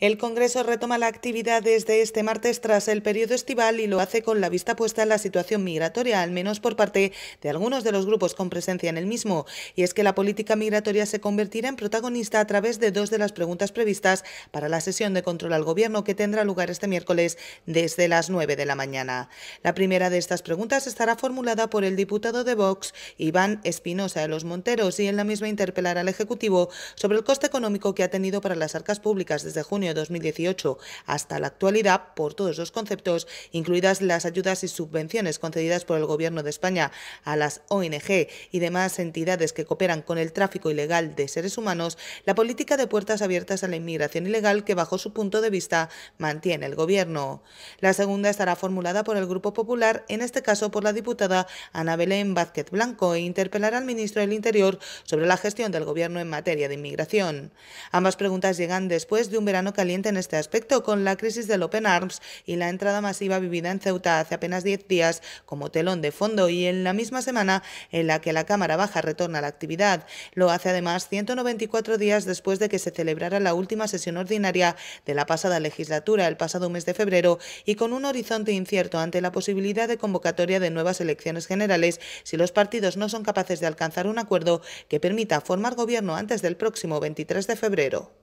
El Congreso retoma la actividad desde este martes tras el periodo estival y lo hace con la vista puesta en la situación migratoria, al menos por parte de algunos de los grupos con presencia en el mismo. Y es que la política migratoria se convertirá en protagonista a través de dos de las preguntas previstas para la sesión de control al Gobierno que tendrá lugar este miércoles desde las 9 de la mañana. La primera de estas preguntas estará formulada por el diputado de Vox, Iván Espinosa de los Monteros, y en la misma interpelará al Ejecutivo sobre el coste económico que ha tenido para las arcas públicas desde junio 2018 hasta la actualidad por todos los conceptos, incluidas las ayudas y subvenciones concedidas por el Gobierno de España a las ONG y demás entidades que cooperan con el tráfico ilegal de seres humanos, la política de puertas abiertas a la inmigración ilegal que bajo su punto de vista mantiene el Gobierno. La segunda estará formulada por el Grupo Popular, en este caso por la diputada Ana Belén Vázquez Blanco, e interpelará al ministro del Interior sobre la gestión del Gobierno en materia de inmigración. Ambas preguntas llegan después de un verano caliente en este aspecto con la crisis del Open Arms y la entrada masiva vivida en Ceuta hace apenas 10 días como telón de fondo y en la misma semana en la que la Cámara Baja retorna a la actividad. Lo hace además 194 días después de que se celebrara la última sesión ordinaria de la pasada legislatura el pasado mes de febrero y con un horizonte incierto ante la posibilidad de convocatoria de nuevas elecciones generales si los partidos no son capaces de alcanzar un acuerdo que permita formar gobierno antes del próximo 23 de febrero.